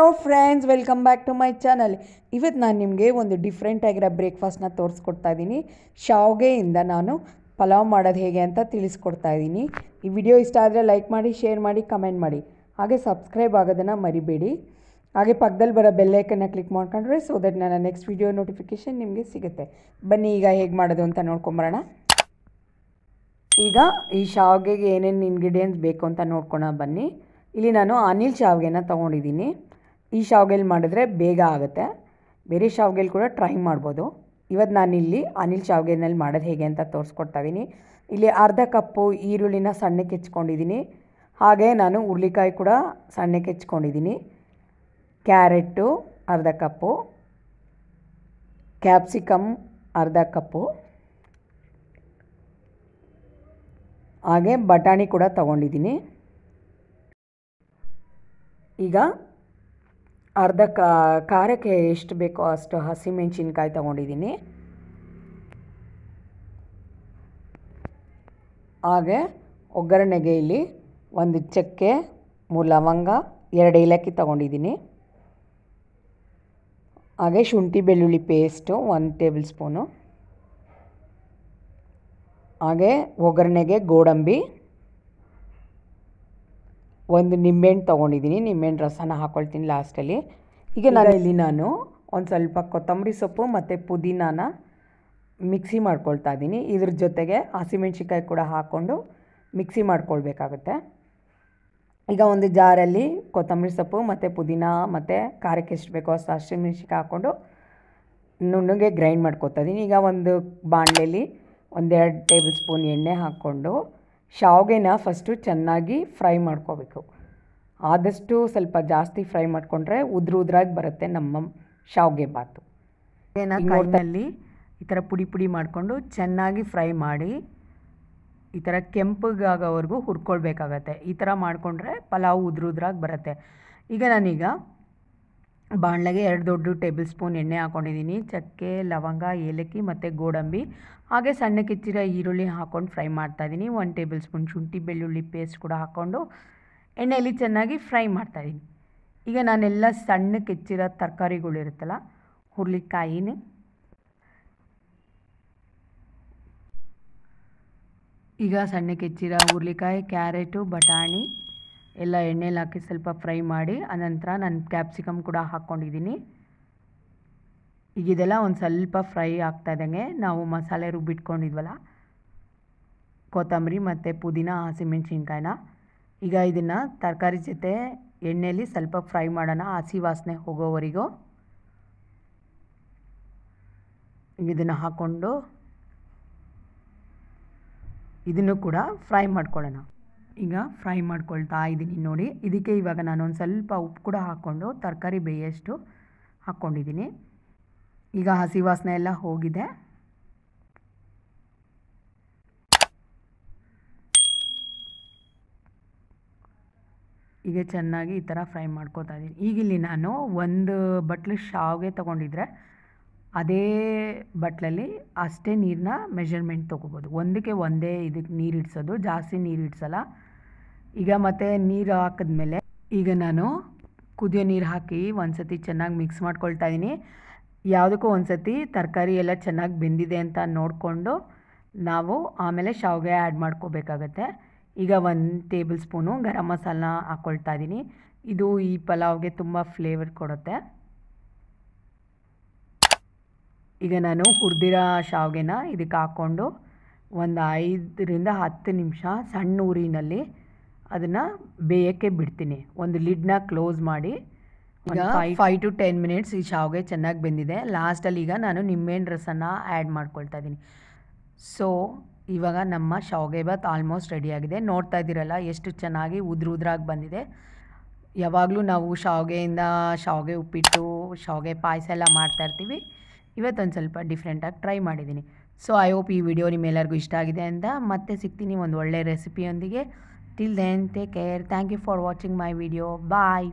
Hello friends welcome back to my channel ಇವತ್ತು ನಾನು ನಿಮಗೆ ಒಂದು ಡಿಫ್ರೆಂಟ್ ಆಗಿರೋ ಬ್ರೇಕ್ಫಾಸ್ಟ್ನ ತೋರಿಸ್ಕೊಡ್ತಾ ಇದ್ದೀನಿ ಶಾವ್ಗೆಯಿಂದ ನಾನು ಪಲಾವ್ ಮಾಡೋದು ಹೇಗೆ ಅಂತ ತಿಳಿಸ್ಕೊಡ್ತಾ ಇದ್ದೀನಿ ಈ ವಿಡಿಯೋ ಇಷ್ಟ ಆದರೆ ಲೈಕ್ ಮಾಡಿ ಶೇರ್ ಮಾಡಿ ಕಮೆಂಟ್ ಮಾಡಿ ಹಾಗೆ ಸಬ್ಸ್ಕ್ರೈಬ್ ಆಗೋದನ್ನು ಮರಿಬೇಡಿ ಹಾಗೆ ಪಕ್ಕದಲ್ಲಿ ಬರೋ ಬೆಲ್ಲೈಕನ್ನ ಕ್ಲಿಕ್ ಮಾಡ್ಕೊಂಡ್ರೆ ಸೊ ದಟ್ ನನ್ನ ನೆಕ್ಸ್ಟ್ ವಿಡಿಯೋ ನೋಟಿಫಿಕೇಷನ್ ನಿಮಗೆ ಸಿಗುತ್ತೆ ಬನ್ನಿ ಈಗ ಹೇಗೆ ಮಾಡೋದು ಅಂತ ನೋಡ್ಕೊಂಬರೋಣ ಈಗ ಈ ಶಾವ್ಗೆಗೆ ಏನೇನು ಇಂಗ್ರೀಡಿಯೆಂಟ್ಸ್ ಬೇಕು ಅಂತ ನೋಡ್ಕೊಳ ಬನ್ನಿ ಇಲ್ಲಿ ನಾನು ಅನಿಲ್ ಶಾವ್ಗೆನ ತೊಗೊಂಡಿದ್ದೀನಿ ಈ ಶಾವ್ಗೆಲಿ ಮಾಡಿದ್ರೆ ಬೇಗ ಆಗುತ್ತೆ ಬೇರೆ ಶಾವ್ಗೆಲಿ ಕೂಡ ಟ್ರೈ ಮಾಡ್ಬೋದು ಇವತ್ತು ನಾನಿಲ್ಲಿ ಅನಿಲ್ ಶಾವ್ಗೆನಲ್ಲಿ ಮಾಡೋದು ಹೇಗೆ ಅಂತ ತೋರಿಸ್ಕೊಡ್ತಾ ಇದ್ದೀನಿ ಇಲ್ಲಿ ಅರ್ಧ ಕಪ್ಪು ಈರುಳ್ಳಿನ ಸಣ್ಣಕ್ಕೆ ಹೆಚ್ಕೊಂಡಿದ್ದೀನಿ ಹಾಗೆ ನಾನು ಹುರ್ಳಿಕಾಯಿ ಕೂಡ ಸಣ್ಣಕ್ಕೆ ಹೆಚ್ಕೊಂಡಿದ್ದೀನಿ ಕ್ಯಾರೆಟು ಅರ್ಧ ಕಪ್ಪು ಕ್ಯಾಪ್ಸಿಕಮ್ ಅರ್ಧ ಕಪ್ಪು ಹಾಗೆ ಬಟಾಣಿ ಕೂಡ ತಗೊಂಡಿದ್ದೀನಿ ಈಗ ಅರ್ಧ ಖಾರಕ್ಕೆ ಎಷ್ಟು ಬೇಕೋ ಅಷ್ಟು ಹಸಿಮೆಣಸಿನ್ಕಾಯಿ ತಗೊಂಡಿದ್ದೀನಿ ಹಾಗೆ ಒಗ್ಗರಣೆಗೆ ಇಲ್ಲಿ ಒಂದು ಚಕ್ಕೆ ಮೂರು ಲವಂಗ ಎರಡು ಏಲಕ್ಕಿ ತಗೊಂಡಿದ್ದೀನಿ ಹಾಗೆ ಶುಂಠಿ ಬೆಳ್ಳುಳ್ಳಿ ಪೇಸ್ಟು ಒಂದು ಟೇಬಲ್ ಸ್ಪೂನು ಹಾಗೆ ಒಗ್ಗರಣೆಗೆ ಗೋಡಂಬಿ ಒಂದು ನಿಂಬೆಹಣ್ಣು ತೊಗೊಂಡಿದ್ದೀನಿ ನಿಂಬೆಹಣ್ಣು ರಸನ ಹಾಕ್ಕೊಳ್ತೀನಿ ಲಾಸ್ಟಲ್ಲಿ ಈಗ ನಾನು ಇಲ್ಲಿ ನಾನು ಒಂದು ಸ್ವಲ್ಪ ಕೊತ್ತಂಬರಿ ಸೊಪ್ಪು ಮತ್ತು ಪುದೀನಾನ ಮಿಕ್ಸಿ ಮಾಡ್ಕೊಳ್ತಾ ಇದ್ದೀನಿ ಇದ್ರ ಜೊತೆಗೆ ಹಸಿಮೆಣ್ಸಿಕಾಯಿ ಕೂಡ ಹಾಕ್ಕೊಂಡು ಮಿಕ್ಸಿ ಮಾಡ್ಕೊಳ್ಬೇಕಾಗುತ್ತೆ ಈಗ ಒಂದು ಜಾರಲ್ಲಿ ಕೊತ್ತಂಬರಿ ಸೊಪ್ಪು ಮತ್ತು ಪುದೀನ ಮತ್ತು ಖಾರಕ್ಕೆ ಎಷ್ಟು ಬೇಕೋ ಅಷ್ಟು ಹಸಿಮೆಣ್ಸಿಕಾಯಿ ಹಾಕ್ಕೊಂಡು ನುಣ್ಣಗೆ ಗ್ರೈಂಡ್ ಮಾಡ್ಕೊತಾ ಇದ್ದೀನಿ ಈಗ ಒಂದು ಬಾಣಲೆಯಲ್ಲಿ ಒಂದೆರಡು ಟೇಬಲ್ ಸ್ಪೂನ್ ಎಣ್ಣೆ ಹಾಕ್ಕೊಂಡು ಶಾವಿಗೆನ ಫಸ್ಟು ಚೆನ್ನಾಗಿ ಫ್ರೈ ಮಾಡ್ಕೋಬೇಕು ಆದಷ್ಟು ಸ್ವಲ್ಪ ಜಾಸ್ತಿ ಫ್ರೈ ಮಾಡಿಕೊಂಡ್ರೆ ಉದ್ರ ಉದ್ರಾಗಿ ಬರುತ್ತೆ ನಮ್ಮ ಶಾವಿಗೆ ಬಾತು ಕೈನಲ್ಲಿ ಈ ಥರ ಪುಡಿ ಪುಡಿ ಮಾಡಿಕೊಂಡು ಚೆನ್ನಾಗಿ ಫ್ರೈ ಮಾಡಿ ಈ ಥರ ಕೆಂಪಗಾಗೋವರೆಗೂ ಹುರ್ಕೊಳ್ಬೇಕಾಗತ್ತೆ ಈ ಥರ ಮಾಡಿಕೊಂಡ್ರೆ ಪಲಾವು ಉದ್ರ ಉದ್ರಾಗಿ ಬರುತ್ತೆ ಈಗ ನಾನೀಗ ಬಾಣಲೆಗೆ ಎರಡು ದೊಡ್ಡ ಟೇಬಲ್ ಸ್ಪೂನ್ ಎಣ್ಣೆ ಹಾಕ್ಕೊಂಡಿದ್ದೀನಿ ಚಕ್ಕೆ ಲವಂಗ ಏಲಕ್ಕಿ ಮತ್ತು ಗೋಡಂಬಿ ಹಾಗೆ ಸಣ್ಣ ಕಿಚ್ಚಿರೋ ಈರುಳ್ಳಿ ಹಾಕ್ಕೊಂಡು ಫ್ರೈ ಮಾಡ್ತಾಯಿದ್ದೀನಿ ಒಂದು ಟೇಬಲ್ ಸ್ಪೂನ್ ಶುಂಠಿ ಬೆಳ್ಳುಳ್ಳಿ ಪೇಸ್ಟ್ ಕೂಡ ಹಾಕ್ಕೊಂಡು ಎಣ್ಣೆಯಲ್ಲಿ ಚೆನ್ನಾಗಿ ಫ್ರೈ ಮಾಡ್ತಾಯಿದ್ದೀನಿ ಈಗ ನಾನೆಲ್ಲ ಸಣ್ಣ ಕೆಚ್ಚಿರೋ ತರಕಾರಿಗಳಿರುತ್ತಲ್ಲ ಹುರ್ಲಿಕಾಯಿನೇ ಈಗ ಸಣ್ಣ ಕೆಚ್ಚಿರೋ ಹುರ್ಲಿಕಾಯಿ ಕ್ಯಾರೆಟು ಬಟಾಣಿ ಎಲ್ಲ ಎಣ್ಣೆಲಿ ಹಾಕಿ ಸ್ವಲ್ಪ ಫ್ರೈ ಮಾಡಿ ಅನಂತರ ನಾನು ಕ್ಯಾಪ್ಸಿಕಮ್ ಕೂಡ ಹಾಕ್ಕೊಂಡಿದ್ದೀನಿ ಈಗ ಇದೆಲ್ಲ ಒಂದು ಸ್ವಲ್ಪ ಫ್ರೈ ಆಗ್ತಾ ನಾವು ಮಸಾಲೆ ರುಬ್ಬಿಟ್ಕೊಂಡಿದ್ವಲ್ಲ ಕೊತ್ತಂಬರಿ ಮತ್ತು ಪುದೀನ ಹಸಿಮೆಣಸಿನ್ಕಾಯಿನ ಈಗ ಇದನ್ನು ತರಕಾರಿ ಜೊತೆ ಎಣ್ಣೆಯಲ್ಲಿ ಸ್ವಲ್ಪ ಫ್ರೈ ಮಾಡೋಣ ಹಸಿ ವಾಸನೆ ಹೋಗೋವರೆಗೂ ಇದನ್ನು ಹಾಕ್ಕೊಂಡು ಇದನ್ನು ಕೂಡ ಫ್ರೈ ಮಾಡ್ಕೊಳ್ಳೋಣ ಈಗ ಫ್ರೈ ಮಾಡ್ಕೊಳ್ತಾ ಇದ್ದೀನಿ ನೋಡಿ ಇದಕ್ಕೆ ಇವಾಗ ಒಂದು ಸ್ವಲ್ಪ ಉಪ್ಪು ಕೂಡ ಹಾಕ್ಕೊಂಡು ತರಕಾರಿ ಬೇಯಷ್ಟು ಹಾಕ್ಕೊಂಡಿದ್ದೀನಿ ಈಗ ಹಸಿ ವಾಸನೆ ಎಲ್ಲ ಹೋಗಿದೆ ಈಗ ಚೆನ್ನಾಗಿ ಈ ಥರ ಫ್ರೈ ಮಾಡ್ಕೋತಾ ಇದ್ದೀನಿ ಈಗಿಲ್ಲಿ ನಾನು ಒಂದು ಬಟ್ಲು ಶಾವಿಗೆ ತೊಗೊಂಡಿದ್ರೆ ಅದೇ ಬಟ್ಲಲ್ಲಿ ಅಷ್ಟೇ ನೀರನ್ನ ಮೆಷರ್ಮೆಂಟ್ ತೊಗೋಬೋದು ಒಂದಕ್ಕೆ ಒಂದೇ ಇದಕ್ಕೆ ನೀರು ಇಡ್ಸೋದು ಜಾಸ್ತಿ ನೀರು ಇಡ್ಸಲ್ಲ ಈಗ ಮತ್ತೆ ನೀರು ಹಾಕಿದ್ಮೇಲೆ ಈಗ ನಾನು ಕುದಿಯೋ ನೀರು ಹಾಕಿ ಒಂದು ಚೆನ್ನಾಗಿ ಮಿಕ್ಸ್ ಮಾಡ್ಕೊಳ್ತಾ ಇದ್ದೀನಿ ಯಾವುದಕ್ಕೂ ಒಂದು ಸತಿ ತರಕಾರಿ ಎಲ್ಲ ಚೆನ್ನಾಗಿ ಬೆಂದಿದೆ ಅಂತ ನೋಡಿಕೊಂಡು ನಾವು ಆಮೇಲೆ ಶಾವಿಗೆ ಆ್ಯಡ್ ಮಾಡ್ಕೋಬೇಕಾಗತ್ತೆ ಈಗ ಒಂದು ಟೇಬಲ್ ಸ್ಪೂನು ಗರಂ ಮಸಾಲ ಹಾಕ್ಕೊಳ್ತಾ ಇದ್ದೀನಿ ಇದು ಈ ಪಲಾವ್ಗೆ ತುಂಬ ಫ್ಲೇವರ್ ಕೊಡುತ್ತೆ ಈಗ ನಾನು ಹುರಿದಿರೋ ಶಾವಿಗೆನ ಇದಕ್ಕೆ ಹಾಕ್ಕೊಂಡು ಒಂದು ಐದರಿಂದ ಹತ್ತು ನಿಮಿಷ ಸಣ್ಣ ಊರಿನಲ್ಲಿ ಅದನ್ನು ಬೇಯಕ್ಕೆ ಬಿಡ್ತೀನಿ ಒಂದು ಲಿಡ್ನ ಕ್ಲೋಸ್ ಮಾಡಿ ಈಗ ಫೈವ್ ಟು ಟೆನ್ ಮಿನಿಟ್ಸ್ ಈ ಶಾವಿಗೆ ಚೆನ್ನಾಗಿ ಬೆಂದಿದೆ ಲಾಸ್ಟಲ್ಲಿ ಈಗ ನಾನು ನಿಂಬೆಹಣ್ಣು ರಸನ ಆ್ಯಡ್ ಮಾಡ್ಕೊಳ್ತಾ ಇದ್ದೀನಿ ಸೊ ಇವಾಗ ನಮ್ಮ ಶಾವಿಗೆ ಭಾತ್ ಆಲ್ಮೋಸ್ಟ್ ರೆಡಿಯಾಗಿದೆ ನೋಡ್ತಾ ಇದ್ದೀರಲ್ಲ ಎಷ್ಟು ಚೆನ್ನಾಗಿ ಉದ್ರ ಉದ್ರಾಗಿ ಬಂದಿದೆ ಯಾವಾಗಲೂ ನಾವು ಶಾವಿಗೆಯಿಂದ ಶಾವಿಗೆ ಉಪ್ಪಿಟ್ಟು ಶಾವಿಗೆ ಪಾಯಸ ಎಲ್ಲ ಇರ್ತೀವಿ ಇವತ್ತೊಂದು ಸ್ವಲ್ಪ ಡಿಫ್ರೆಂಟಾಗಿ ಟ್ರೈ ಮಾಡಿದ್ದೀನಿ ಸೊ ಐ ಹೋಪ್ ಈ ವಿಡಿಯೋ ನಿಮ್ಮೆಲ್ಲರಿಗೂ ಇಷ್ಟ ಆಗಿದೆ ಅಂತ ಮತ್ತೆ ಸಿಗ್ತೀನಿ ಒಂದು ಒಳ್ಳೆಯ ರೆಸಿಪಿಯೊಂದಿಗೆ Till then, take care. Thank you for watching my video. Bye.